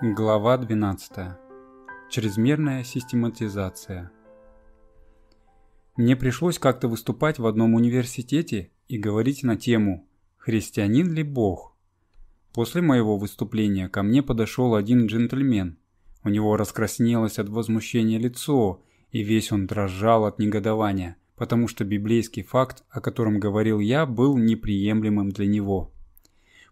Глава 12. Чрезмерная систематизация. Мне пришлось как-то выступать в одном университете и говорить на тему «Христианин ли Бог?». После моего выступления ко мне подошел один джентльмен. У него раскраснелось от возмущения лицо, и весь он дрожал от негодования, потому что библейский факт, о котором говорил я, был неприемлемым для него.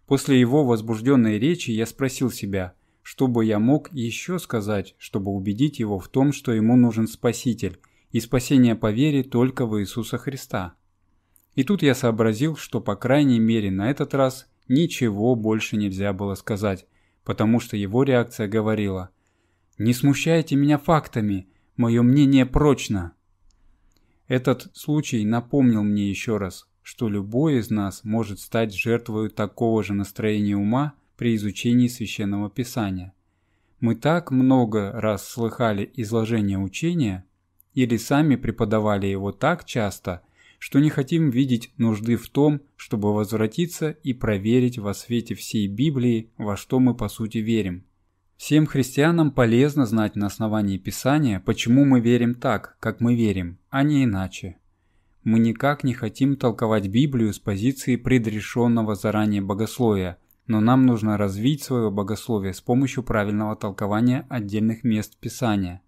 После его возбужденной речи я спросил себя – чтобы я мог еще сказать, чтобы убедить его в том, что ему нужен Спаситель, и спасение по вере только в Иисуса Христа? И тут я сообразил, что по крайней мере на этот раз ничего больше нельзя было сказать, потому что его реакция говорила «Не смущайте меня фактами, мое мнение прочно». Этот случай напомнил мне еще раз, что любой из нас может стать жертвой такого же настроения ума, при изучении Священного Писания. Мы так много раз слыхали изложение учения или сами преподавали его так часто, что не хотим видеть нужды в том, чтобы возвратиться и проверить во свете всей Библии, во что мы по сути верим. Всем христианам полезно знать на основании Писания, почему мы верим так, как мы верим, а не иначе. Мы никак не хотим толковать Библию с позиции предрешенного заранее богословия – но нам нужно развить свое богословие с помощью правильного толкования отдельных мест Писания.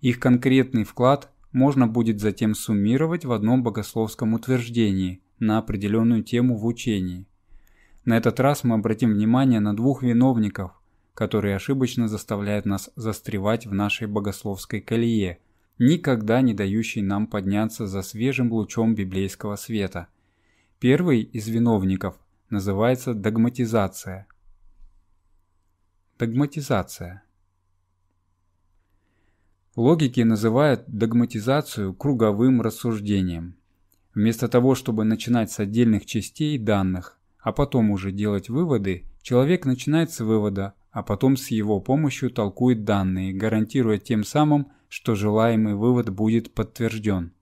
Их конкретный вклад можно будет затем суммировать в одном богословском утверждении на определенную тему в учении. На этот раз мы обратим внимание на двух виновников, которые ошибочно заставляют нас застревать в нашей богословской колее, никогда не дающей нам подняться за свежим лучом библейского света. Первый из виновников называется догматизация. Догматизация. Логики называют догматизацию круговым рассуждением. Вместо того, чтобы начинать с отдельных частей данных, а потом уже делать выводы, человек начинает с вывода, а потом с его помощью толкует данные, гарантируя тем самым, что желаемый вывод будет подтвержден.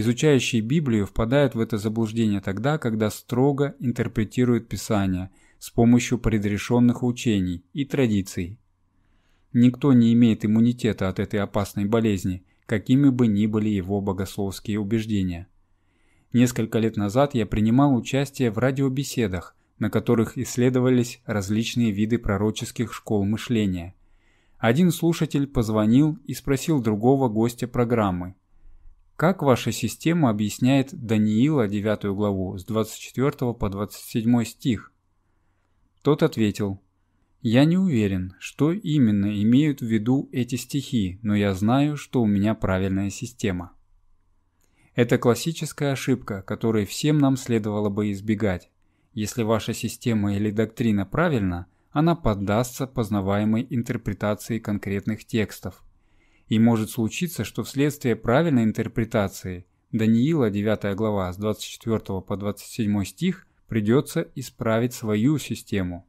Изучающие Библию впадают в это заблуждение тогда, когда строго интерпретируют Писание с помощью предрешенных учений и традиций. Никто не имеет иммунитета от этой опасной болезни, какими бы ни были его богословские убеждения. Несколько лет назад я принимал участие в радиобеседах, на которых исследовались различные виды пророческих школ мышления. Один слушатель позвонил и спросил другого гостя программы – как ваша система объясняет Даниила 9 главу с 24 по 27 стих? Тот ответил, «Я не уверен, что именно имеют в виду эти стихи, но я знаю, что у меня правильная система». Это классическая ошибка, которой всем нам следовало бы избегать. Если ваша система или доктрина правильна, она поддастся познаваемой интерпретации конкретных текстов – и может случиться, что вследствие правильной интерпретации Даниила 9 глава с 24 по 27 стих придется исправить свою систему.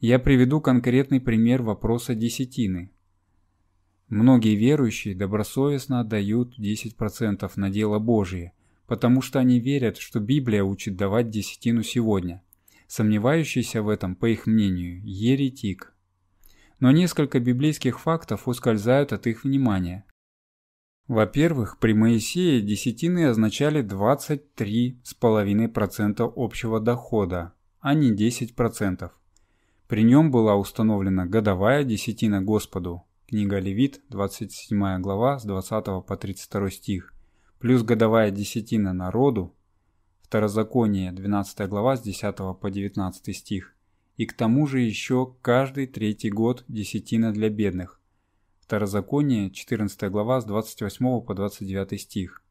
Я приведу конкретный пример вопроса десятины. Многие верующие добросовестно отдают 10% на дело Божие, потому что они верят, что Библия учит давать десятину сегодня. Сомневающийся в этом, по их мнению, еретик – но несколько библейских фактов ускользают от их внимания. Во-первых, при Моисее десятины означали 23,5% общего дохода, а не 10%. При нем была установлена годовая десятина Господу, книга Левит, 27 глава, с 20 по 32 стих, плюс годовая десятина народу, Второзаконие, 12 глава, с 10 по 19 стих, и к тому же еще каждый третий год десятина для бедных. Второзаконие, 14 глава, с 28 по 29 стих.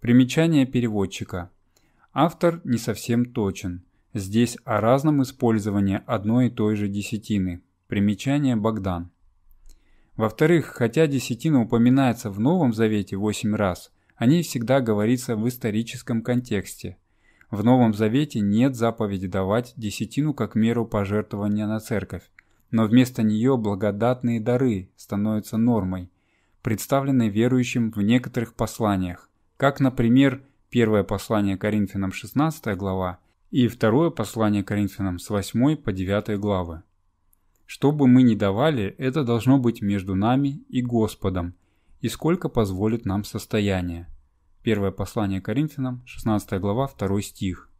Примечание переводчика. Автор не совсем точен. Здесь о разном использовании одной и той же десятины. Примечание Богдан. Во-вторых, хотя десятина упоминается в Новом Завете 8 раз, о ней всегда говорится в историческом контексте – в Новом Завете нет заповеди давать десятину как меру пожертвования на церковь, но вместо нее благодатные дары становятся нормой, представленной верующим в некоторых посланиях, как, например, первое послание Коринфянам 16 глава и второе послание Коринфянам с 8 по 9 главы. Что бы мы ни давали, это должно быть между нами и Господом, и сколько позволит нам состояние – Первое послание Коринфянам, 16 глава, 2 стих.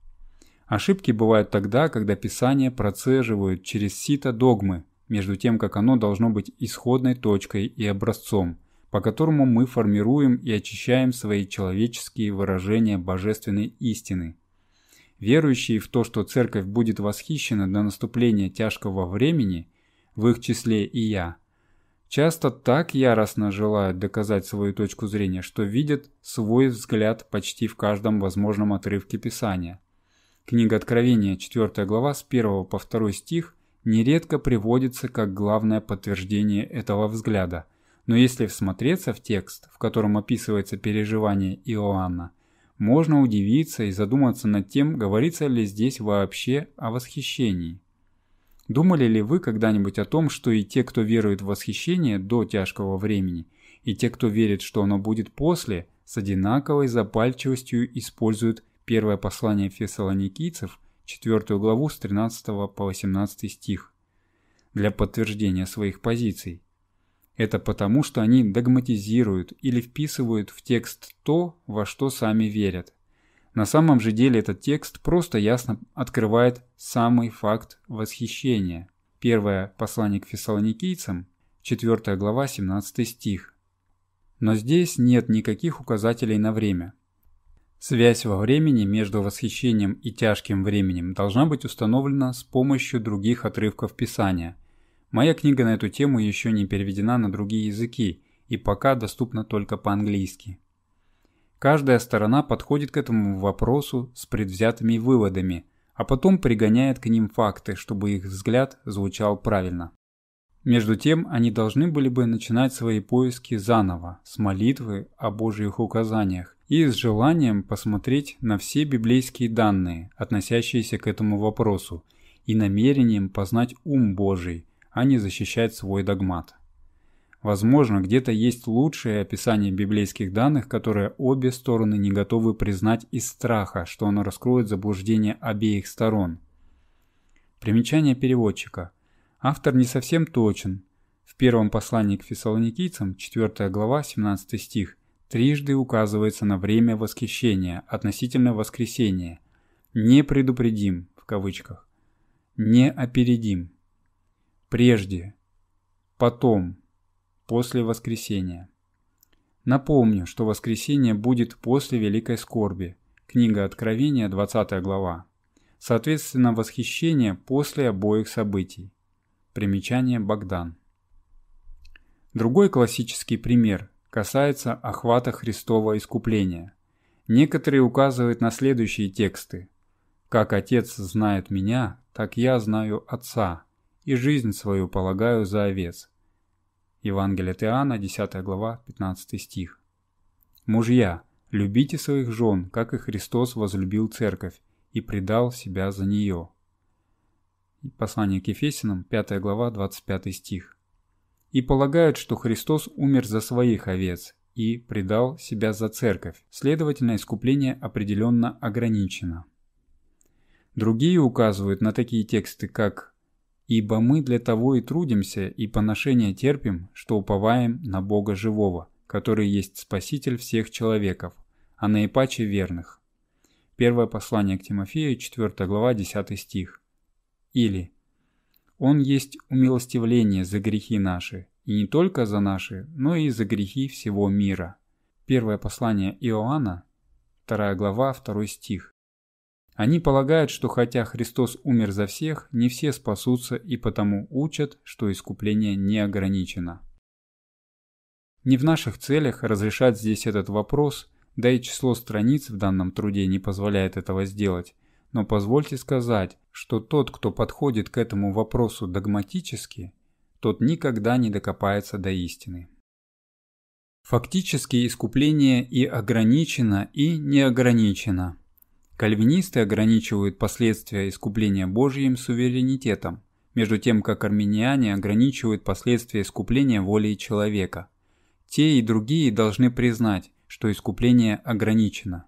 Ошибки бывают тогда, когда Писание процеживают через сито догмы, между тем, как оно должно быть исходной точкой и образцом, по которому мы формируем и очищаем свои человеческие выражения божественной истины. Верующие в то, что церковь будет восхищена до наступления тяжкого времени, в их числе и я – часто так яростно желают доказать свою точку зрения, что видят свой взгляд почти в каждом возможном отрывке Писания. Книга Откровения, 4 глава, с 1 по 2 стих, нередко приводится как главное подтверждение этого взгляда. Но если всмотреться в текст, в котором описывается переживание Иоанна, можно удивиться и задуматься над тем, говорится ли здесь вообще о восхищении. Думали ли вы когда-нибудь о том, что и те, кто верует в восхищение до тяжкого времени, и те, кто верит, что оно будет после, с одинаковой запальчивостью используют первое послание фессалоникийцев, 4 главу с 13 по 18 стих, для подтверждения своих позиций? Это потому, что они догматизируют или вписывают в текст то, во что сами верят. На самом же деле этот текст просто ясно открывает самый факт восхищения. Первое послание к фессалоникийцам, 4 глава, 17 стих. Но здесь нет никаких указателей на время. Связь во времени между восхищением и тяжким временем должна быть установлена с помощью других отрывков Писания. Моя книга на эту тему еще не переведена на другие языки и пока доступна только по-английски. Каждая сторона подходит к этому вопросу с предвзятыми выводами, а потом пригоняет к ним факты, чтобы их взгляд звучал правильно. Между тем, они должны были бы начинать свои поиски заново, с молитвы о Божьих указаниях и с желанием посмотреть на все библейские данные, относящиеся к этому вопросу, и намерением познать ум Божий, а не защищать свой догмат. Возможно, где-то есть лучшее описание библейских данных, которое обе стороны не готовы признать из страха, что оно раскроет заблуждение обеих сторон. Примечание переводчика. Автор не совсем точен. В первом послании к фессалоникийцам, 4 глава, 17 стих, трижды указывается на время восхищения относительно воскресения. «Не предупредим» в кавычках. «Не опередим». «Прежде». «Потом» после воскресения. Напомню, что воскресение будет после Великой Скорби, книга Откровения, 20 глава. Соответственно, восхищение после обоих событий. Примечание Богдан. Другой классический пример касается охвата Христова искупления. Некоторые указывают на следующие тексты. «Как Отец знает меня, так я знаю Отца, и жизнь свою полагаю за овец». Евангелие от Иоанна, 10 глава, 15 стих. Мужья, любите своих жен, как и Христос возлюбил церковь и предал себя за нее. Послание к Ефесиным, 5 глава, 25 стих. И полагают, что Христос умер за своих овец и предал себя за церковь. Следовательно, искупление определенно ограничено. Другие указывают на такие тексты, как Ибо мы для того и трудимся и поношение терпим, что уповаем на Бога живого, который есть Спаситель всех человеков, а наипаче верных. Первое послание к Тимофею, 4 глава, 10 стих. Или «Он есть умилостивление за грехи наши, и не только за наши, но и за грехи всего мира». Первое послание Иоанна, 2 глава, 2 стих. Они полагают, что хотя Христос умер за всех, не все спасутся и потому учат, что искупление не ограничено. Не в наших целях разрешать здесь этот вопрос, да и число страниц в данном труде не позволяет этого сделать, но позвольте сказать, что тот, кто подходит к этому вопросу догматически, тот никогда не докопается до истины. Фактически искупление и ограничено, и не ограничено. Кальвинисты ограничивают последствия искупления Божьим суверенитетом, между тем как армяне ограничивают последствия искупления волей человека. Те и другие должны признать, что искупление ограничено.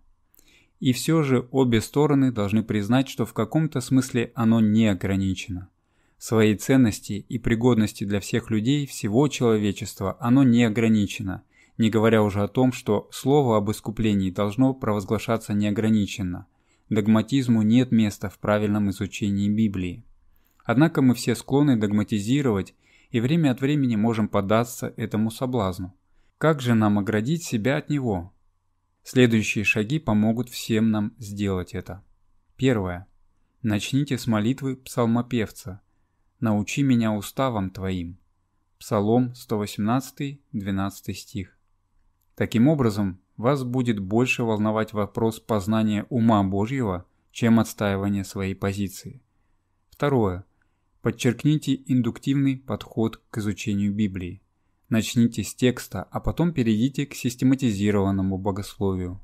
И все же обе стороны должны признать, что в каком-то смысле оно не ограничено. В своей ценности и пригодности для всех людей, всего человечества, оно не ограничено, не говоря уже о том, что слово об искуплении должно провозглашаться неограниченно догматизму нет места в правильном изучении Библии. Однако мы все склонны догматизировать и время от времени можем поддаться этому соблазну. Как же нам оградить себя от него? Следующие шаги помогут всем нам сделать это. Первое. Начните с молитвы псалмопевца «Научи меня уставам Твоим» Псалом 118, 12 стих. Таким образом, вас будет больше волновать вопрос познания ума Божьего, чем отстаивание своей позиции. Второе. Подчеркните индуктивный подход к изучению Библии. Начните с текста, а потом перейдите к систематизированному богословию.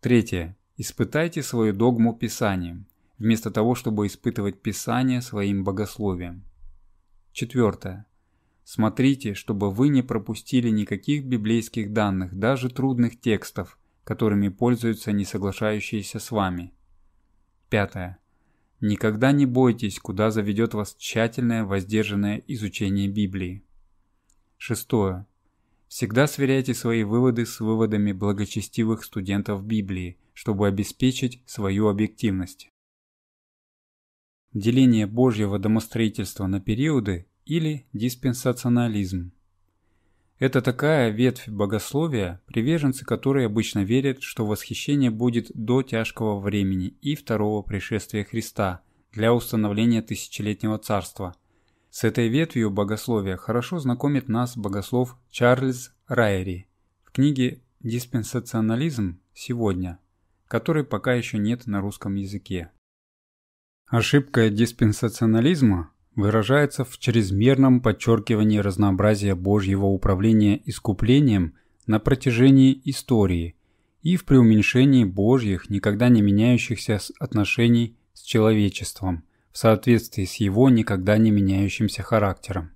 Третье. Испытайте свою догму Писанием, вместо того, чтобы испытывать Писание своим богословием. Четвертое. Смотрите, чтобы вы не пропустили никаких библейских данных, даже трудных текстов, которыми пользуются не соглашающиеся с вами. Пятое. Никогда не бойтесь, куда заведет вас тщательное воздержанное изучение Библии. Шестое. Всегда сверяйте свои выводы с выводами благочестивых студентов Библии, чтобы обеспечить свою объективность. Деление Божьего домостроительства на периоды или диспенсационализм. Это такая ветвь богословия, приверженцы которой обычно верят, что восхищение будет до тяжкого времени и второго пришествия Христа для установления тысячелетнего царства. С этой ветвью богословия хорошо знакомит нас богослов Чарльз Райери в книге «Диспенсационализм сегодня», которой пока еще нет на русском языке. Ошибка диспенсационализма – выражается в чрезмерном подчеркивании разнообразия Божьего управления искуплением на протяжении истории и в преуменьшении Божьих, никогда не меняющихся отношений с человечеством в соответствии с его никогда не меняющимся характером.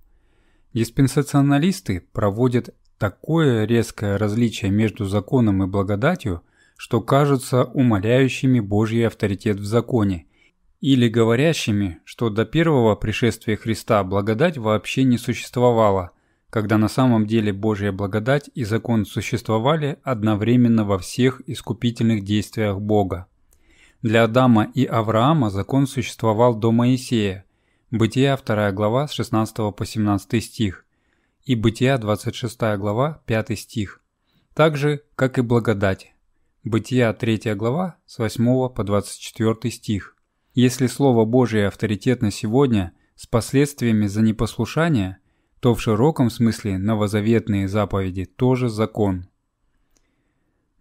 Диспенсационалисты проводят такое резкое различие между законом и благодатью, что кажутся умаляющими Божий авторитет в законе – или говорящими, что до первого пришествия Христа благодать вообще не существовала, когда на самом деле Божья благодать и закон существовали одновременно во всех искупительных действиях Бога. Для Адама и Авраама закон существовал до Моисея, Бытия 2 глава с 16 по 17 стих и Бытия 26 глава 5 стих, так же, как и благодать. Бытия 3 глава с 8 по 24 стих. Если Слово Божие авторитетно сегодня с последствиями за непослушание, то в широком смысле новозаветные заповеди тоже закон.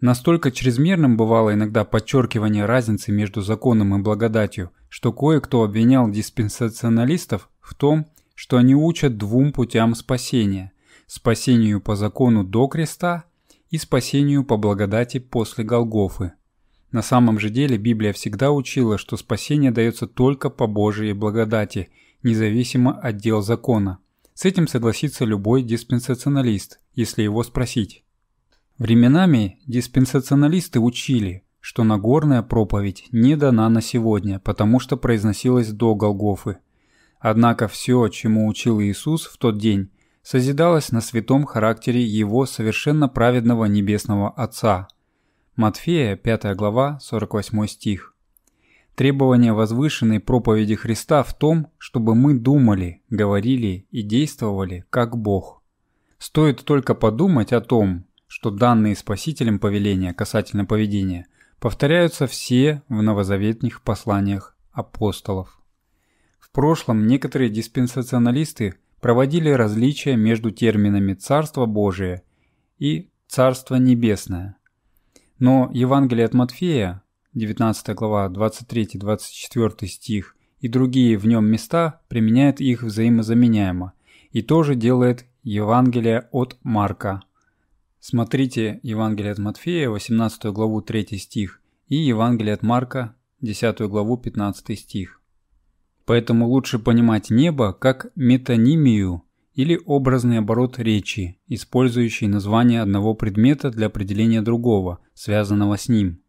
Настолько чрезмерным бывало иногда подчеркивание разницы между законом и благодатью, что кое-кто обвинял диспенсационалистов в том, что они учат двум путям спасения – спасению по закону до креста и спасению по благодати после Голгофы – на самом же деле Библия всегда учила, что спасение дается только по Божьей благодати, независимо от дел закона. С этим согласится любой диспенсационалист, если его спросить. Временами диспенсационалисты учили, что Нагорная проповедь не дана на сегодня, потому что произносилась до Голгофы. Однако все, чему учил Иисус в тот день, созидалось на святом характере Его совершенно праведного Небесного Отца – Матфея, 5 глава, 48 стих. Требование возвышенной проповеди Христа в том, чтобы мы думали, говорили и действовали как Бог. Стоит только подумать о том, что данные Спасителем повеления касательно поведения повторяются все в новозаветных посланиях апостолов. В прошлом некоторые диспенсационалисты проводили различия между терминами «Царство Божие» и «Царство Небесное». Но Евангелие от Матфея, 19 глава, 23-24 стих и другие в нем места применяет их взаимозаменяемо и тоже делает Евангелие от Марка. Смотрите Евангелие от Матфея, 18 главу, 3 стих, и Евангелие от Марка, 10 главу, 15 стих. Поэтому лучше понимать небо как метонимию – или образный оборот речи, использующий название одного предмета для определения другого, связанного с ним,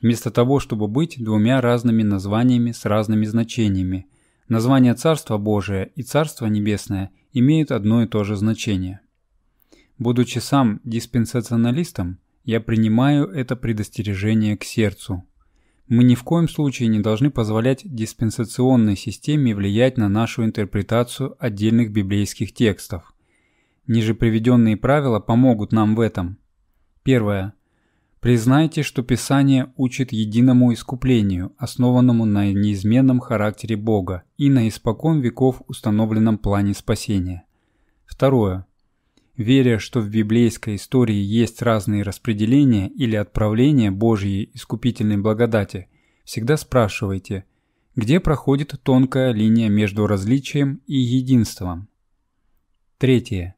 вместо того, чтобы быть двумя разными названиями с разными значениями. Название Царства Божия и Царство Небесное имеют одно и то же значение. Будучи сам диспенсационалистом, я принимаю это предостережение к сердцу – мы ни в коем случае не должны позволять диспенсационной системе влиять на нашу интерпретацию отдельных библейских текстов. Ниже приведенные правила помогут нам в этом. Первое. Признайте, что Писание учит единому искуплению, основанному на неизменном характере Бога и на испокон веков установленном плане спасения. Второе веря, что в библейской истории есть разные распределения или отправления Божьей искупительной благодати, всегда спрашивайте, где проходит тонкая линия между различием и единством. Третье.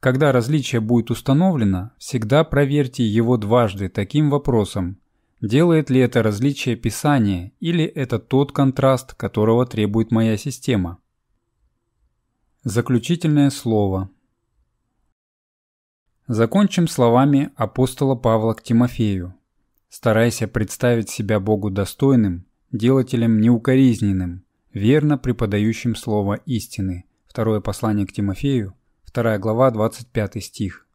Когда различие будет установлено, всегда проверьте его дважды таким вопросом, делает ли это различие Писание или это тот контраст, которого требует моя система. Заключительное слово – Закончим словами апостола Павла к Тимофею. Старайся представить себя Богу достойным, делателем неукоризненным, верно преподающим слово истины. Второе послание к Тимофею, 2 глава, 25 стих.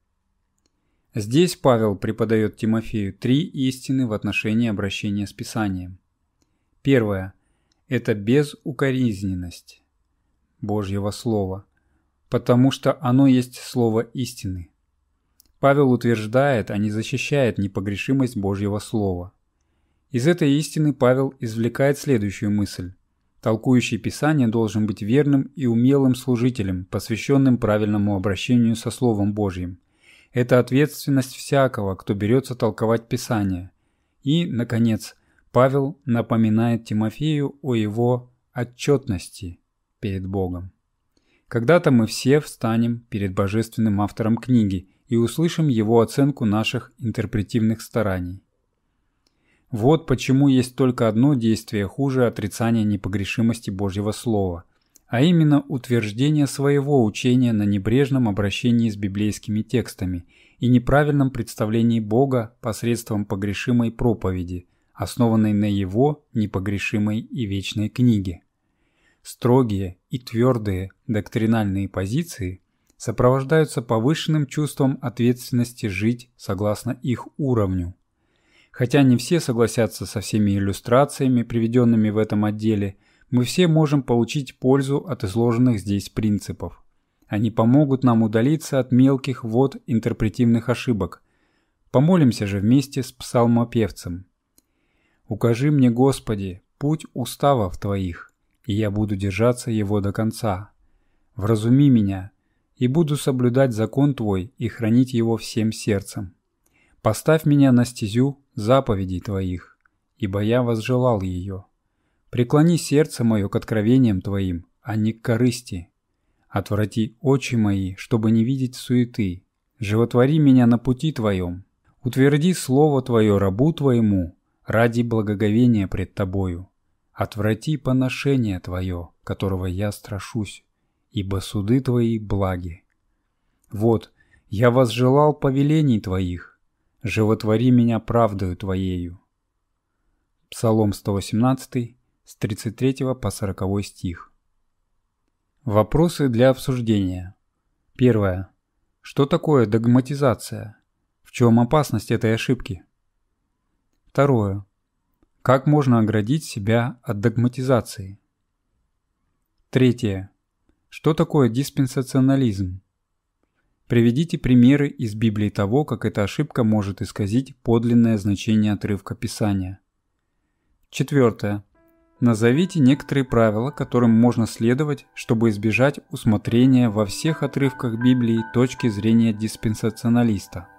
Здесь Павел преподает Тимофею три истины в отношении обращения с Писанием. Первое – это безукоризненность Божьего Слова, потому что оно есть Слово истины. Павел утверждает, а не защищает непогрешимость Божьего Слова. Из этой истины Павел извлекает следующую мысль. Толкующий Писание должен быть верным и умелым служителем, посвященным правильному обращению со Словом Божьим. Это ответственность всякого, кто берется толковать Писание. И, наконец, Павел напоминает Тимофею о его отчетности перед Богом. Когда-то мы все встанем перед божественным автором книги – и услышим его оценку наших интерпретивных стараний. Вот почему есть только одно действие хуже отрицания непогрешимости Божьего Слова, а именно утверждение своего учения на небрежном обращении с библейскими текстами и неправильном представлении Бога посредством погрешимой проповеди, основанной на Его непогрешимой и вечной книге. Строгие и твердые доктринальные позиции – сопровождаются повышенным чувством ответственности жить согласно их уровню. Хотя не все согласятся со всеми иллюстрациями, приведенными в этом отделе, мы все можем получить пользу от изложенных здесь принципов. Они помогут нам удалиться от мелких вод интерпретивных ошибок. Помолимся же вместе с псалмопевцем. «Укажи мне, Господи, путь уставов Твоих, и я буду держаться его до конца. Вразуми меня, и буду соблюдать закон Твой и хранить его всем сердцем. Поставь меня на стезю заповедей Твоих, ибо я возжелал ее. Преклони сердце мое к откровениям Твоим, а не к корысти. Отврати очи мои, чтобы не видеть суеты. Животвори меня на пути Твоем. Утверди слово Твое рабу Твоему ради благоговения пред Тобою. Отврати поношение Твое, которого я страшусь ибо суды твои благи. Вот, я возжелал повелений твоих, животвори меня правдою твоею. Псалом 118, с 33 по 40 стих. Вопросы для обсуждения. Первое. Что такое догматизация? В чем опасность этой ошибки? Второе. Как можно оградить себя от догматизации? Третье. Что такое диспенсационализм? Приведите примеры из Библии того, как эта ошибка может исказить подлинное значение отрывка Писания. Четвертое. Назовите некоторые правила, которым можно следовать, чтобы избежать усмотрения во всех отрывках Библии точки зрения диспенсационалиста.